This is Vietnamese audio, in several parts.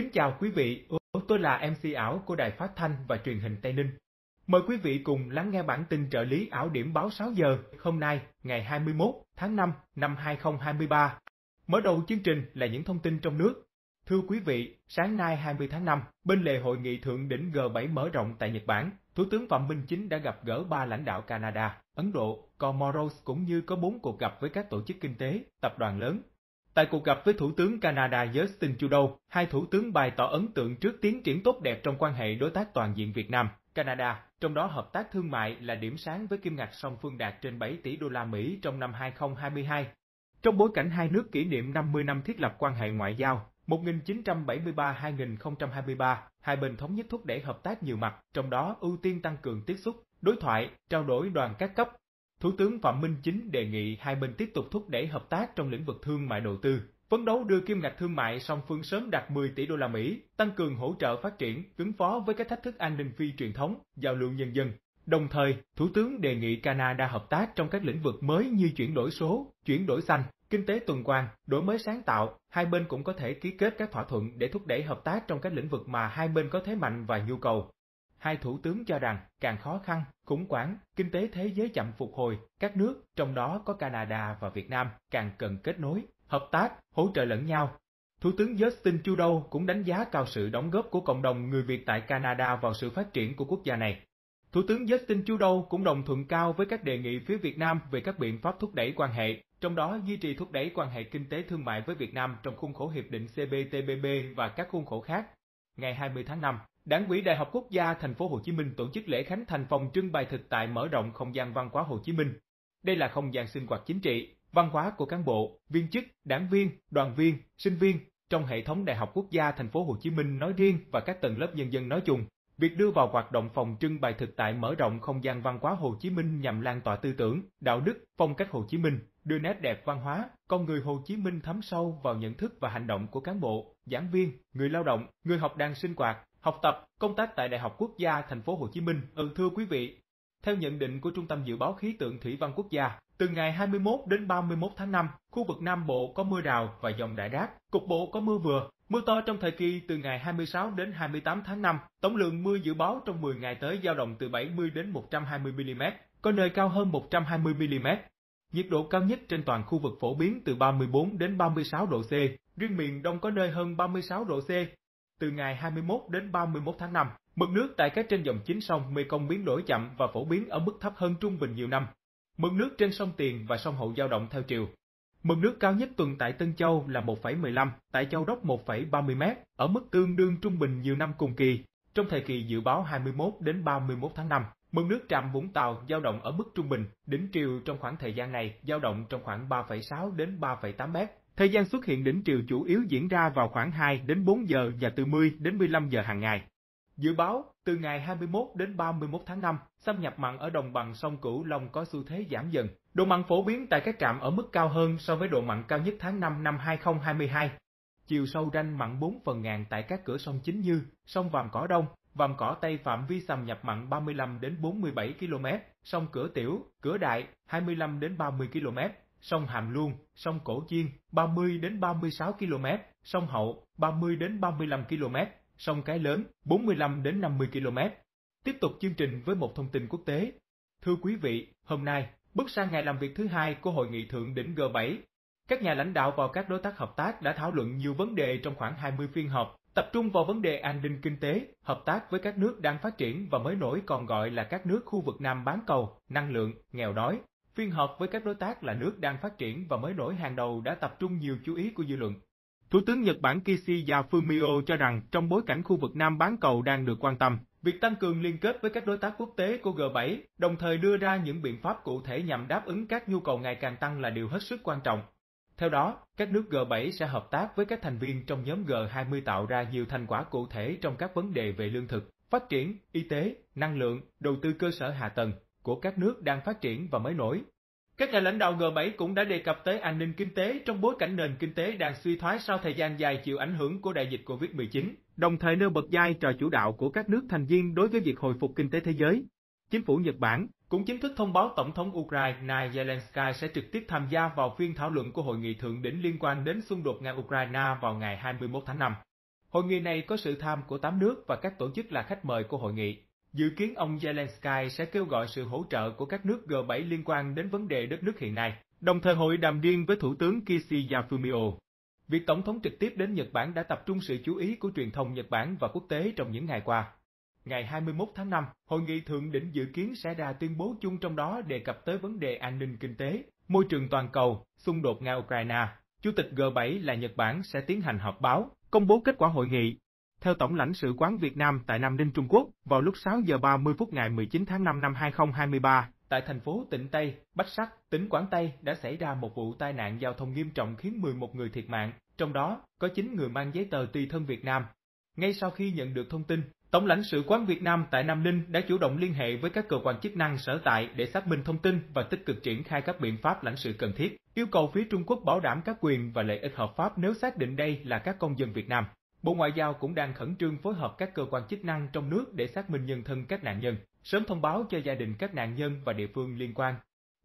Kính chào quý vị, tôi là MC ảo của Đài Phát Thanh và Truyền hình Tây Ninh. Mời quý vị cùng lắng nghe bản tin trợ lý ảo điểm báo 6 giờ hôm nay, ngày 21 tháng 5 năm 2023. Mở đầu chương trình là những thông tin trong nước. Thưa quý vị, sáng nay 20 tháng 5, bên lề hội nghị thượng đỉnh G7 mở rộng tại Nhật Bản, Thủ tướng Phạm Minh Chính đã gặp gỡ ba lãnh đạo Canada, Ấn Độ, Comoros cũng như có bốn cuộc gặp với các tổ chức kinh tế, tập đoàn lớn, Tại cuộc gặp với Thủ tướng Canada Justin Trudeau, hai thủ tướng bày tỏ ấn tượng trước tiến triển tốt đẹp trong quan hệ đối tác toàn diện Việt Nam, Canada, trong đó hợp tác thương mại là điểm sáng với kim ngạch song phương đạt trên 7 tỷ đô la Mỹ trong năm 2022. Trong bối cảnh hai nước kỷ niệm 50 năm thiết lập quan hệ ngoại giao 1973-2023, hai bên thống nhất thúc đẩy hợp tác nhiều mặt, trong đó ưu tiên tăng cường tiếp xúc, đối thoại, trao đổi đoàn các cấp, Thủ tướng Phạm Minh Chính đề nghị hai bên tiếp tục thúc đẩy hợp tác trong lĩnh vực thương mại đầu tư, phấn đấu đưa kim ngạch thương mại song phương sớm đạt 10 tỷ đô la Mỹ, tăng cường hỗ trợ phát triển, ứng phó với các thách thức an ninh phi truyền thống, giao lưu nhân dân. Đồng thời, Thủ tướng đề nghị Canada hợp tác trong các lĩnh vực mới như chuyển đổi số, chuyển đổi xanh, kinh tế tuần hoàn, đổi mới sáng tạo, hai bên cũng có thể ký kết các thỏa thuận để thúc đẩy hợp tác trong các lĩnh vực mà hai bên có thế mạnh và nhu cầu hai thủ tướng cho rằng càng khó khăn, khủng hoảng, kinh tế thế giới chậm phục hồi, các nước, trong đó có Canada và Việt Nam, càng cần kết nối, hợp tác, hỗ trợ lẫn nhau. Thủ tướng Justin Trudeau cũng đánh giá cao sự đóng góp của cộng đồng người Việt tại Canada vào sự phát triển của quốc gia này. Thủ tướng Justin Trudeau cũng đồng thuận cao với các đề nghị phía Việt Nam về các biện pháp thúc đẩy quan hệ, trong đó duy trì thúc đẩy quan hệ kinh tế thương mại với Việt Nam trong khuôn khổ hiệp định CPTPP và các khuôn khổ khác. Ngày 20 tháng 5, Đảng ủy Đại học Quốc gia Thành phố Hồ Chí Minh tổ chức lễ khánh thành phòng trưng bày thực tại mở rộng không gian văn hóa Hồ Chí Minh. Đây là không gian sinh hoạt chính trị, văn hóa của cán bộ, viên chức, đảng viên, đoàn viên, sinh viên trong hệ thống Đại học Quốc gia Thành phố Hồ Chí Minh nói riêng và các tầng lớp nhân dân nói chung. Việc đưa vào hoạt động phòng trưng bày thực tại mở rộng không gian văn hóa Hồ Chí Minh nhằm lan tỏa tư tưởng, đạo đức, phong cách Hồ Chí Minh, đưa nét đẹp văn hóa, con người Hồ Chí Minh thấm sâu vào nhận thức và hành động của cán bộ, giảng viên, người lao động, người học đang sinh hoạt, học tập, công tác tại Đại học Quốc gia Thành phố Hồ Chí Minh. Ừ thưa quý vị, theo nhận định của Trung tâm Dự báo Khí tượng Thủy văn Quốc gia, từ ngày 21 đến 31 tháng 5, khu vực Nam Bộ có mưa rào và dòng đại rác, cục bộ có mưa vừa, mưa to trong thời kỳ từ ngày 26 đến 28 tháng 5. Tổng lượng mưa dự báo trong 10 ngày tới dao động từ 70 đến 120 mm, có nơi cao hơn 120 mm. Nhiệt độ cao nhất trên toàn khu vực phổ biến từ 34 đến 36 độ C, riêng miền Đông có nơi hơn 36 độ C. Từ ngày 21 đến 31 tháng 5, mực nước tại các trên dòng chính sông Mekong biến đổi chậm và phổ biến ở mức thấp hơn trung bình nhiều năm. Mực nước trên sông Tiền và sông Hậu dao động theo chiều. Mực nước cao nhất tuần tại Tân Châu là 1,15, tại Châu Đốc 1,30m, ở mức tương đương trung bình nhiều năm cùng kỳ, trong thời kỳ dự báo 21 đến 31 tháng 5. Mực nước trạm Vũng Tàu dao động ở mức trung bình, đỉnh triều trong khoảng thời gian này dao động trong khoảng 3,6 đến 3,8 mét. Thời gian xuất hiện đỉnh triều chủ yếu diễn ra vào khoảng 2 đến 4 giờ và từ 10 đến 15 giờ hàng ngày. Dự báo, từ ngày 21 đến 31 tháng 5, xâm nhập mặn ở đồng bằng sông Cửu Long có xu thế giảm dần. Độ mặn phổ biến tại các trạm ở mức cao hơn so với độ mặn cao nhất tháng 5 năm 2022. Chiều sâu ranh mặn 4 phần ngàn tại các cửa sông chính như sông Vàm Cỏ Đông, Vàm cỏ Tây phạm vi xâm nhập mặn 35 đến 47 km, sông Cửa Tiểu, Cửa Đại 25 đến 30 km, sông Hàm Luông, sông Cổ Chiên 30 đến 36 km, sông Hậu 30 đến 35 km, sông Cái Lớn 45 đến 50 km. Tiếp tục chương trình với một thông tin quốc tế. Thưa quý vị, hôm nay, bước sang ngày làm việc thứ hai của Hội nghị Thượng đỉnh G7, các nhà lãnh đạo và các đối tác hợp tác đã thảo luận nhiều vấn đề trong khoảng 20 phiên họp, tập trung vào vấn đề an ninh kinh tế, hợp tác với các nước đang phát triển và mới nổi còn gọi là các nước khu vực Nam bán cầu, năng lượng, nghèo đói. Phiên họp với các đối tác là nước đang phát triển và mới nổi hàng đầu đã tập trung nhiều chú ý của dư luận. Thủ tướng Nhật Bản Kishida Fumio cho rằng trong bối cảnh khu vực Nam bán cầu đang được quan tâm, việc tăng cường liên kết với các đối tác quốc tế của G7, đồng thời đưa ra những biện pháp cụ thể nhằm đáp ứng các nhu cầu ngày càng tăng là điều hết sức quan trọng. Theo đó, các nước G7 sẽ hợp tác với các thành viên trong nhóm G20 tạo ra nhiều thành quả cụ thể trong các vấn đề về lương thực, phát triển, y tế, năng lượng, đầu tư cơ sở hạ tầng của các nước đang phát triển và mới nổi. Các nhà lãnh đạo G7 cũng đã đề cập tới an ninh kinh tế trong bối cảnh nền kinh tế đang suy thoái sau thời gian dài chịu ảnh hưởng của đại dịch COVID-19, đồng thời nêu bật vai trò chủ đạo của các nước thành viên đối với việc hồi phục kinh tế thế giới. Chính phủ Nhật Bản cũng chính thức thông báo Tổng thống Ukraine Zelensky sẽ trực tiếp tham gia vào phiên thảo luận của hội nghị thượng đỉnh liên quan đến xung đột Nga-Ukraine vào ngày 21 tháng 5. Hội nghị này có sự tham của 8 nước và các tổ chức là khách mời của hội nghị. Dự kiến ông Zelensky sẽ kêu gọi sự hỗ trợ của các nước G7 liên quan đến vấn đề đất nước hiện nay, đồng thời hội đàm riêng với Thủ tướng Kishida Fumio. Việc Tổng thống trực tiếp đến Nhật Bản đã tập trung sự chú ý của truyền thông Nhật Bản và quốc tế trong những ngày qua ngày 21 tháng 5, hội nghị thượng đỉnh dự kiến sẽ ra tuyên bố chung trong đó đề cập tới vấn đề an ninh kinh tế, môi trường toàn cầu, xung đột Nga-Ukraine. Chủ tịch G7 là Nhật Bản sẽ tiến hành họp báo, công bố kết quả hội nghị. Theo Tổng lãnh sự quán Việt Nam tại Nam Ninh Trung Quốc, vào lúc 6 giờ 30 phút ngày 19 tháng 5 năm 2023, tại thành phố Tịnh Tây, Bách Sắc, tỉnh Quảng Tây đã xảy ra một vụ tai nạn giao thông nghiêm trọng khiến 11 người thiệt mạng, trong đó có 9 người mang giấy tờ tùy thân Việt Nam. Ngay sau khi nhận được thông tin, Tổng lãnh sự quán Việt Nam tại Nam Ninh đã chủ động liên hệ với các cơ quan chức năng sở tại để xác minh thông tin và tích cực triển khai các biện pháp lãnh sự cần thiết, yêu cầu phía Trung Quốc bảo đảm các quyền và lợi ích hợp pháp nếu xác định đây là các công dân Việt Nam. Bộ Ngoại giao cũng đang khẩn trương phối hợp các cơ quan chức năng trong nước để xác minh nhân thân các nạn nhân, sớm thông báo cho gia đình các nạn nhân và địa phương liên quan.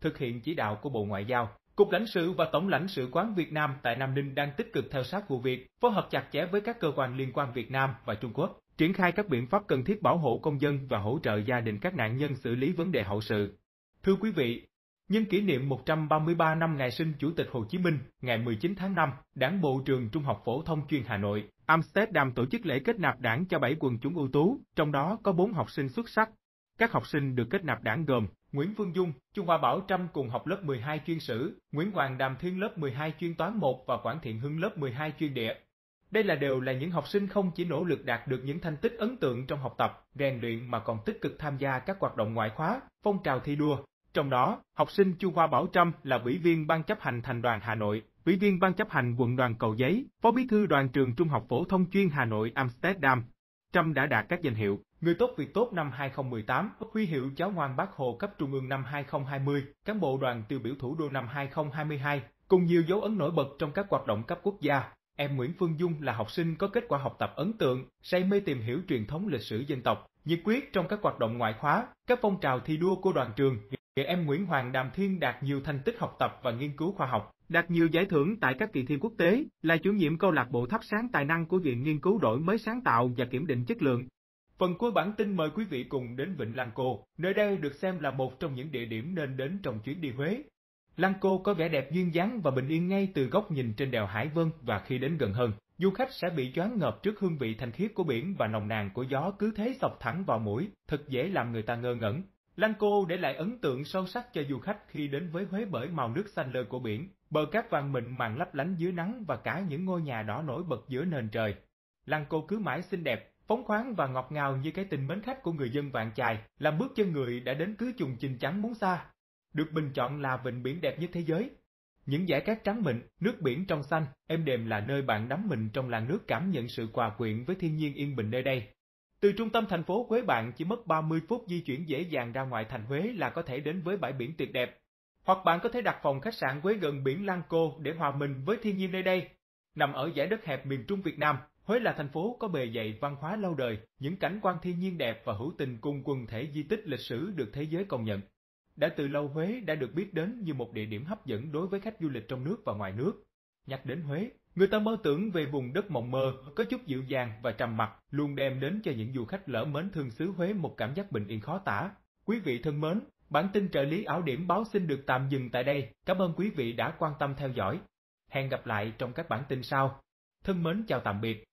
Thực hiện chỉ đạo của Bộ Ngoại giao, Cục lãnh sự và Tổng lãnh sự quán Việt Nam tại Nam Ninh đang tích cực theo sát vụ việc, phối hợp chặt chẽ với các cơ quan liên quan Việt Nam và Trung Quốc triển khai các biện pháp cần thiết bảo hộ công dân và hỗ trợ gia đình các nạn nhân xử lý vấn đề hậu sự. Thưa quý vị, nhân kỷ niệm 133 năm ngày sinh Chủ tịch Hồ Chí Minh, ngày 19 tháng 5, Đảng bộ trường Trung học phổ thông chuyên Hà Nội, Amsterdam tổ chức lễ kết nạp đảng cho 7 quần chúng ưu tú, trong đó có 4 học sinh xuất sắc. Các học sinh được kết nạp đảng gồm Nguyễn Phương Dung, Trung Hoa Bảo Trâm cùng học lớp 12 chuyên sử, Nguyễn Hoàng Đàm Thiên lớp 12 chuyên toán 1 và Quảng Thiện Hưng lớp 12 chuyên địa. Đây là đều là những học sinh không chỉ nỗ lực đạt được những thành tích ấn tượng trong học tập, rèn luyện mà còn tích cực tham gia các hoạt động ngoại khóa, phong trào thi đua. Trong đó, học sinh Chu Hoa Bảo Trâm là ủy viên ban chấp hành thành đoàn Hà Nội, ủy viên ban chấp hành quận đoàn Cầu Giấy, phó bí thư đoàn trường Trung học phổ thông chuyên Hà Nội Amsterdam. Trâm đã đạt các danh hiệu Người tốt việc tốt năm 2018, huy hiệu cháu ngoan bác Hồ cấp trung ương năm 2020, cán bộ đoàn tiêu biểu thủ đô năm 2022, cùng nhiều dấu ấn nổi bật trong các hoạt động cấp quốc gia, Em Nguyễn Phương Dung là học sinh có kết quả học tập ấn tượng, say mê tìm hiểu truyền thống lịch sử dân tộc, nhiệt quyết trong các hoạt động ngoại khóa, các phong trào thi đua của đoàn trường. Nghĩa em Nguyễn Hoàng Đàm Thiên đạt nhiều thành tích học tập và nghiên cứu khoa học, đạt nhiều giải thưởng tại các kỳ thi quốc tế, là chủ nhiệm câu lạc bộ thắp sáng tài năng của Viện Nghiên cứu đổi mới sáng tạo và kiểm định chất lượng. Phần cuối bản tin mời quý vị cùng đến Vịnh Lan Cô, nơi đây được xem là một trong những địa điểm nên đến trong chuyến đi Huế. Lăng cô có vẻ đẹp duyên dáng và bình yên ngay từ góc nhìn trên đèo Hải Vân và khi đến gần hơn, du khách sẽ bị choáng ngợp trước hương vị thanh khiết của biển và nồng nàn của gió cứ thế sọc thẳng vào mũi, thật dễ làm người ta ngơ ngẩn. Lăng cô để lại ấn tượng sâu sắc cho du khách khi đến với Huế bởi màu nước xanh lơ của biển, bờ cát vàng mịn màng lấp lánh dưới nắng và cả những ngôi nhà đỏ nổi bật giữa nền trời. Lăng cô cứ mãi xinh đẹp, phóng khoáng và ngọt ngào như cái tình mến khách của người dân vạn chài, làm bước chân người đã đến cứ chùng chình chắn muốn xa được bình chọn là vịnh biển đẹp nhất thế giới. Những dải cát trắng mịn, nước biển trong xanh, êm đềm là nơi bạn đắm mình trong làn nước cảm nhận sự quà quyện với thiên nhiên yên bình nơi đây. Từ trung tâm thành phố Huế bạn chỉ mất 30 phút di chuyển dễ dàng ra ngoài thành Huế là có thể đến với bãi biển tuyệt đẹp. Hoặc bạn có thể đặt phòng khách sạn Huế gần biển Lăng Cô để hòa mình với thiên nhiên nơi đây. Nằm ở giải đất hẹp miền Trung Việt Nam, Huế là thành phố có bề dày văn hóa lâu đời, những cảnh quan thiên nhiên đẹp và hữu tình cùng quần thể di tích lịch sử được thế giới công nhận. Đã từ lâu Huế đã được biết đến như một địa điểm hấp dẫn đối với khách du lịch trong nước và ngoài nước. Nhắc đến Huế, người ta mơ tưởng về vùng đất mộng mơ, có chút dịu dàng và trầm mặc, luôn đem đến cho những du khách lỡ mến thương xứ Huế một cảm giác bình yên khó tả. Quý vị thân mến, bản tin trợ lý ảo điểm báo xin được tạm dừng tại đây. Cảm ơn quý vị đã quan tâm theo dõi. Hẹn gặp lại trong các bản tin sau. Thân mến chào tạm biệt.